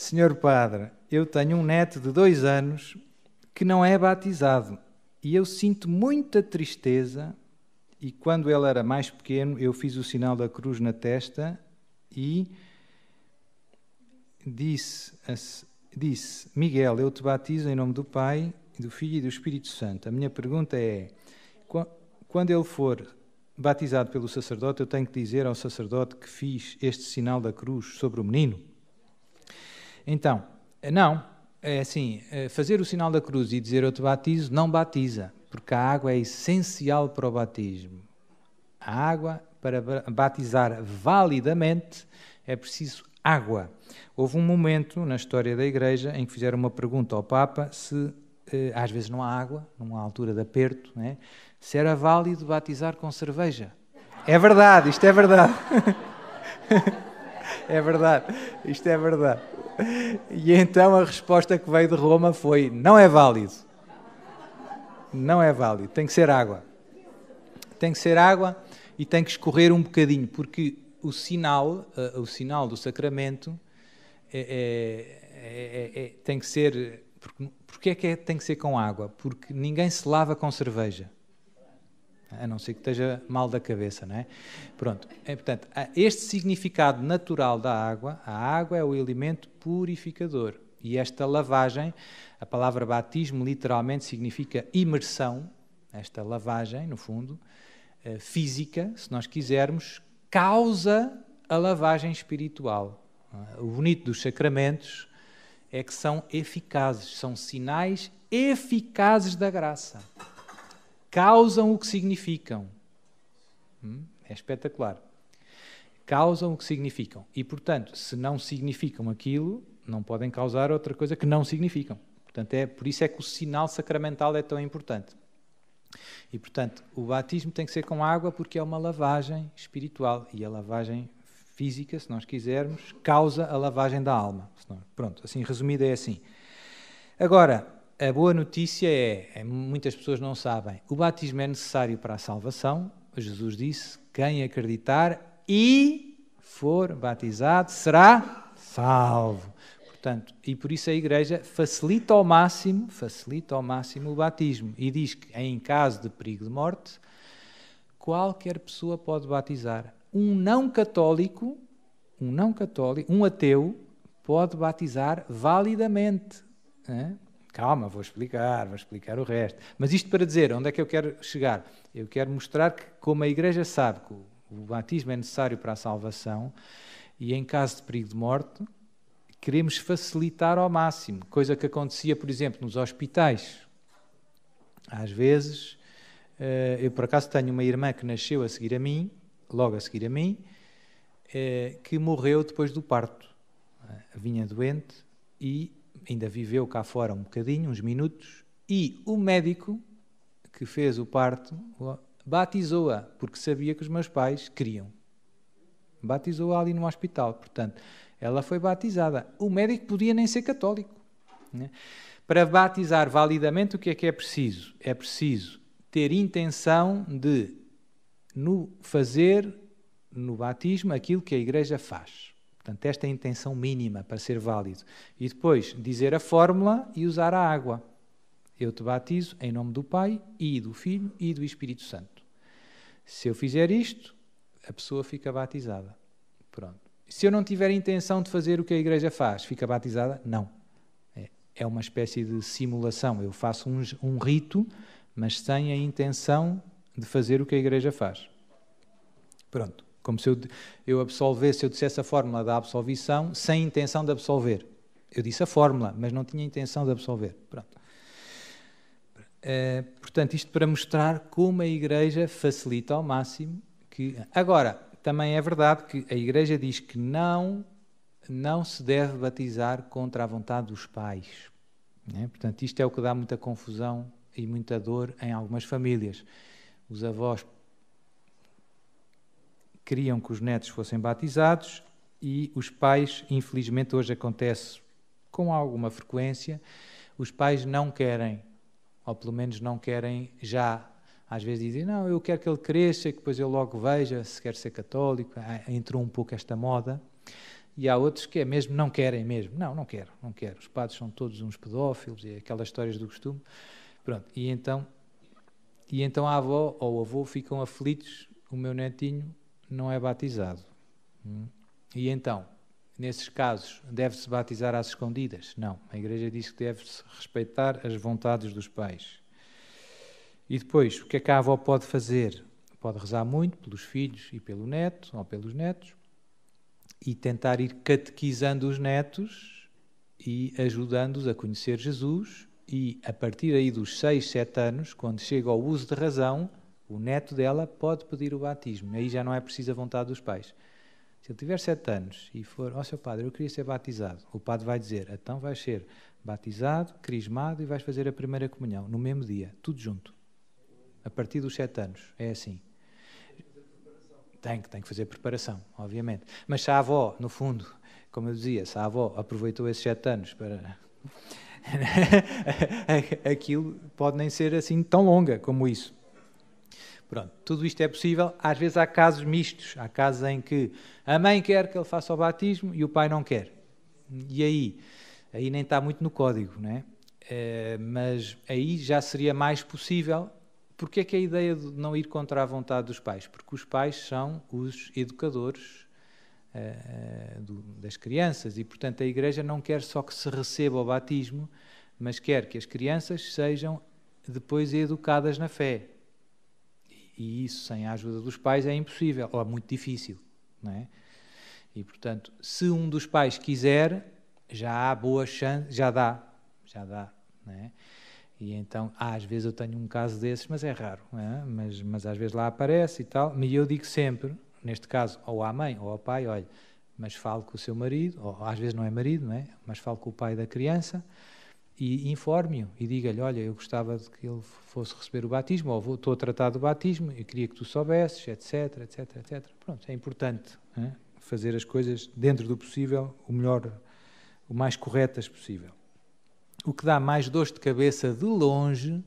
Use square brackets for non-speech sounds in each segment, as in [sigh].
Senhor Padre, eu tenho um neto de dois anos que não é batizado e eu sinto muita tristeza. E quando ele era mais pequeno, eu fiz o sinal da cruz na testa e disse, disse Miguel, eu te batizo em nome do Pai, do Filho e do Espírito Santo. A minha pergunta é: quando ele for batizado pelo sacerdote, eu tenho que dizer ao sacerdote que fiz este sinal da cruz sobre o menino? Então, eh, não, é assim, eh, fazer o sinal da cruz e dizer eu te batizo não batiza, porque a água é essencial para o batismo. A água, para batizar validamente, é preciso água. Houve um momento na história da Igreja em que fizeram uma pergunta ao Papa se eh, às vezes não há água, numa altura de aperto, né? se era válido batizar com cerveja. É verdade, isto é verdade. [laughs] [laughs] É verdade, isto é verdade. E então a resposta que veio de Roma foi: não é válido. Não é válido, tem que ser água. Tem que ser água e tem que escorrer um bocadinho, porque o sinal, eh, o sinal do sacramento é é, é, é, é, tem que ser. Porque, porque é que é, tem que ser com água? Porque ninguém se lava com cerveja a não ser que esteja mal da cabeça, não é? Pronto, é, portanto, este significado natural da água, a água é o elemento purificador. E esta lavagem, a palavra batismo literalmente significa imersão, esta lavagem, no fundo, eh, física, se nós quisermos, causa a lavagem espiritual. Eh, o bonito dos sacramentos é que são eficazes, são sinais eficazes da graça causam o que significam. Hum? É espetacular. Causam o que significam. E, portanto, se não significam aquilo, não podem causar outra coisa que não significam. Portanto, é, por isso é que o sinal sacramental é tão importante. E, portanto, o batismo tem que ser com água porque é uma lavagem espiritual. E a lavagem física, se nós quisermos, causa a lavagem da alma. Pronto, assim, resumida é assim. Agora, a boa notícia é, é, muitas pessoas não sabem, o batismo é necessário para a salvação. Jesus disse: quem acreditar e for batizado será salvo. Portanto, e por isso a Igreja facilita ao máximo, facilita ao máximo o batismo e diz que em caso de perigo de morte, qualquer pessoa pode batizar. Um não católico, um não católico, um ateu pode batizar validamente. Né? Calma, vou explicar, vou explicar o resto. Mas isto para dizer, onde é que eu quero chegar? Eu quero mostrar que, como a Igreja sabe que o batismo é necessário para a salvação, e em caso de perigo de morte, queremos facilitar ao máximo, coisa que acontecia, por exemplo, nos hospitais. Às vezes, eh, eu por acaso tenho uma irmã que nasceu a seguir a mim, logo a seguir a mim, eh, que morreu depois do parto. Eh, vinha doente e ainda viveu cá fora um bocadinho, uns minutos, e o médico que fez o parto batizou-a, porque sabia que os meus pais queriam. Batizou-a ali no hospital, portanto, ela foi batizada. O médico podia nem ser católico. Né? Para batizar validamente, o que é que é preciso? É preciso ter intenção de no fazer no batismo aquilo que a Igreja faz. Portanto, esta é a intenção mínima para ser válido. E depois, dizer a fórmula e usar a água. Eu te batizo em nome do Pai e do Filho e do Espírito Santo. Se eu fizer isto, a pessoa fica batizada. Pronto. Se eu não tiver intenção de fazer o que a igreja faz, fica batizada? Não. É, é uma espécie de simulação. Eu faço um, um rito, mas sem a intenção de fazer o que a igreja faz. Pronto. Como se eu, eu absolvesse, se eu dissesse a fórmula da absolvição sem intenção de absolver. Eu disse a fórmula, mas não tinha intenção de absolver. Pronto. Eh, portanto, isto para mostrar como a Igreja facilita ao máximo que. Agora, também é verdade que a Igreja diz que não, não se deve batizar contra a vontade dos pais. Né? Portanto, isto é o que dá muita confusão e muita dor em algumas famílias. Os avós queriam que os netos fossem batizados e os pais, infelizmente hoje acontece com alguma frequência, os pais não querem, ou pelo menos não querem já. Às vezes dizem, não, eu quero que ele cresça, que depois eu logo veja se quer ser católico. Ah, entrou um pouco esta moda. E há outros que é mesmo, não querem mesmo. Não, não quero, não quero. Os padres são todos uns pedófilos e aquelas histórias do costume. Pronto, e então, e então a avó ou o avô ficam aflitos. O meu netinho não é batizado. Hum? E então, nesses casos, deve-se batizar às escondidas? Não. A Igreja diz que deve-se respeitar as vontades dos pais. E depois, o que é que a avó pode fazer? Pode rezar muito pelos filhos e pelo neto, ou pelos netos, e tentar ir catequizando os netos e ajudando-os a conhecer Jesus. E a partir aí dos 6, 7 anos, quando chega ao uso de razão, o neto dela pode pedir o batismo, aí já não é preciso a vontade dos pais. Se ele tiver sete anos e for, ó oh, seu padre, eu queria ser batizado, o padre vai dizer, então vais ser batizado, crismado e vais fazer a primeira comunhão, no mesmo dia, tudo junto. A partir dos sete anos, é assim. Tem que, tem que fazer preparação, obviamente. Mas se a avó, no fundo, como eu dizia, se a avó aproveitou esses sete anos para. [laughs] aquilo pode nem ser assim tão longa como isso. Pronto, tudo isto é possível. Às vezes há casos mistos, há casos em que a mãe quer que ele faça o batismo e o pai não quer. E aí? Aí nem está muito no código, né? é? Eh, mas aí já seria mais possível. Porque é que a ideia de não ir contra a vontade dos pais? Porque os pais são os educadores eh, do, das crianças e, portanto, a Igreja não quer só que se receba o batismo, mas quer que as crianças sejam depois educadas na fé, e isso sem a ajuda dos pais é impossível, ou é muito difícil. Não é? E portanto, se um dos pais quiser, já há boa chance, já dá, já dá. Não é? E então, às vezes eu tenho um caso desses, mas é raro, é? Mas, mas às vezes lá aparece e tal. E eu digo sempre, neste caso, ou à mãe ou ao pai, olha, mas falo com o seu marido, ou às vezes não é marido, não é? Mas falo com o pai da criança e informe-o e diga-lhe: Olha, eu gostava de que ele fosse receber o batismo, ou estou a tratar do batismo, eu queria que tu soubesses, etc, etc, etc. Pronto, é importante é? fazer as coisas dentro do possível, o melhor, o mais corretas possível. O que dá mais dor de cabeça de longe,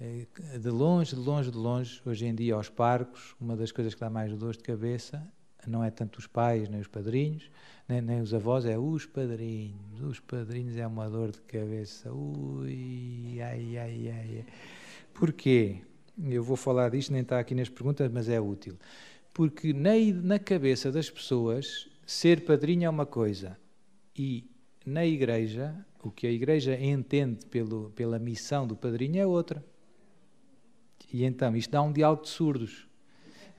eh, de longe, de longe, de longe, hoje em dia aos parcos, uma das coisas que dá mais dor de cabeça não é tanto os pais, nem os padrinhos, nem, nem os avós, é os padrinhos. Os padrinhos é uma dor de cabeça. Ui, ai, ai, ai. Porquê? Eu vou falar disto, nem está aqui nas perguntas, mas é útil. Porque na, na cabeça das pessoas, ser padrinho é uma coisa. E na igreja, o que a igreja entende pelo, pela missão do padrinho é outra. E então, isto dá um diálogo de surdos.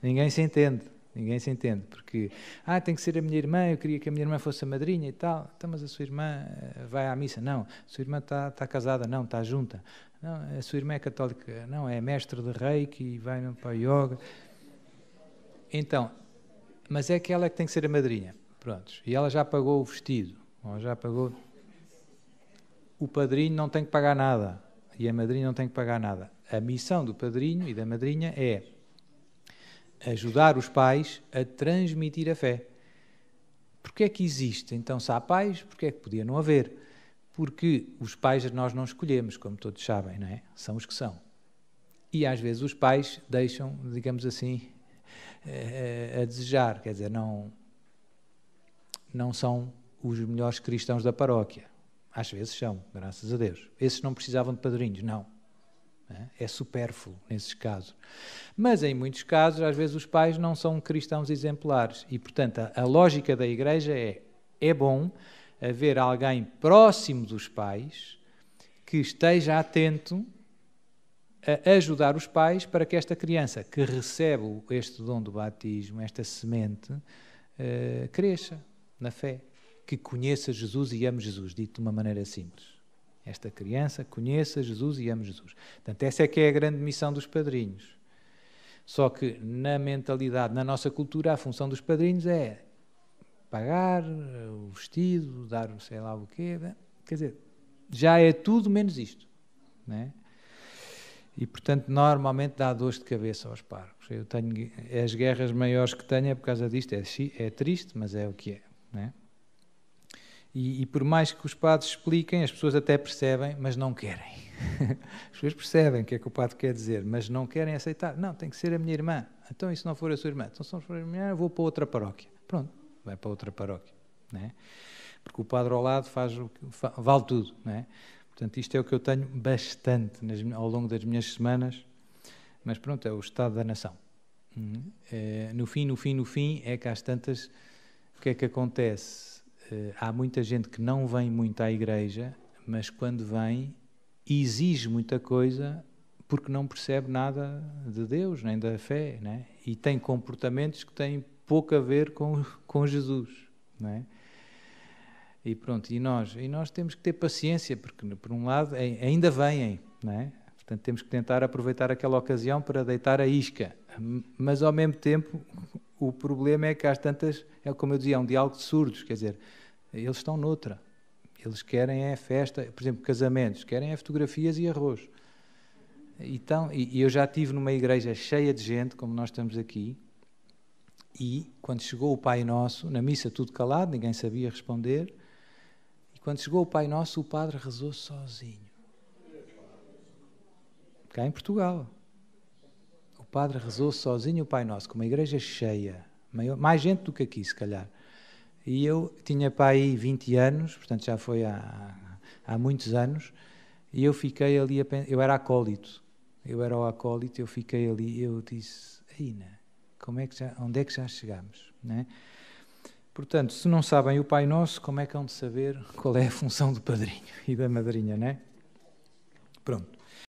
Ninguém se entende. Ninguém se entende, porque ah, tem que ser a minha irmã, eu queria que a minha irmã fosse a madrinha e tal. Então, mas a sua irmã eh, vai à missa? Não. A sua irmã está, tá casada? Não, está junta. Não, a sua irmã é católica? Não, é mestre de reiki e vai para a yoga. Então, mas é que ela é que tem que ser a madrinha. Prontos. E ela já pagou o vestido, ou já pagou. O padrinho não tem que pagar nada e a madrinha não tem que pagar nada. A missão do padrinho e da madrinha é ajudar os pais a transmitir a fé. Porque é que existe? Então, se há pais, porque é que podia não haver? Porque os pais nós não escolhemos, como todos sabem, não é? São os que são. E às vezes os pais deixam, digamos assim, eh, a desejar, quer dizer, não, não são os melhores cristãos da paróquia. Às vezes são, graças a Deus. Esses não precisavam de padrinhos, não. Né? É supérfluo nesses casos. Mas em muitos casos, às vezes, os pais não são cristãos exemplares. E, portanto, a, a lógica da igreja é: é bom haver alguém próximo dos pais que esteja atento a ajudar os pais para que esta criança que recebe este dom do batismo, esta semente, uh, cresça na fé, que conheça Jesus e ame Jesus, dito de uma maneira simples esta criança conheça Jesus e ame Jesus. Portanto, essa é que é a grande missão dos padrinhos. Só que na mentalidade, na nossa cultura, a função dos padrinhos é pagar o vestido, dar sei lá o quê. Né? Quer dizer, já é tudo menos isto. Né? E, portanto, normalmente dá dores de cabeça aos parcos. Eu tenho, as guerras maiores que tenho é por causa disto. É, é triste, mas é o que é. Né? E, e, por mais que os padres expliquem, as pessoas até percebem, mas não querem. [laughs] As pessoas percebem o que é que o padre quer dizer, mas não querem aceitar. Não, tem que ser a minha irmã. Então, e se não for a sua irmã? Então, se não for a minha irmã, vou para outra paróquia. Pronto, vai para outra paróquia. Né? Porque o padre ao lado faz o que, vale tudo. Né? Portanto, isto é o que eu tenho bastante nas, ao longo das minhas semanas. Mas pronto, é o estado da nação. Hum, é, no fim, no fim, no fim, é que às tantas, o que é que acontece? Eh, há muita gente que não vem muito à igreja, mas quando vem exige muita coisa porque não percebe nada de Deus nem da fé, né? E tem comportamentos que têm pouco a ver com com Jesus, né? E pronto, e nós, e nós temos que ter paciência porque por um lado ainda vêm, né? Portanto, temos que tentar aproveitar aquela ocasião para deitar a isca, mas ao mesmo tempo o problema é que há tantas, é como eu dizia, é um diálogo de surdos, quer dizer, eles estão noutra. Eles querem é festa, por exemplo, casamentos, querem é fotografias e arroz. Então, e, e eu já tive numa igreja cheia de gente, como nós estamos aqui, e quando chegou o Pai Nosso, na missa tudo calado, ninguém sabia responder, e quando chegou o Pai Nosso, o padre rezou sozinho. Cá em Portugal. O padre rezou sozinho o Pai Nosso, com uma igreja cheia, maior, mais gente do que aqui, se calhar. E eu tinha para aí 20 anos, portanto já foi há, há muitos anos, e eu fiquei ali, a, eu era acólito, eu era o acólito, eu fiquei ali, eu disse, Aina, como é que onde é que já chegámos Né? Portanto, se não sabem o Pai Nosso, como é que hão de saber qual é a função do padrinho [laughs] e da madrinha, né?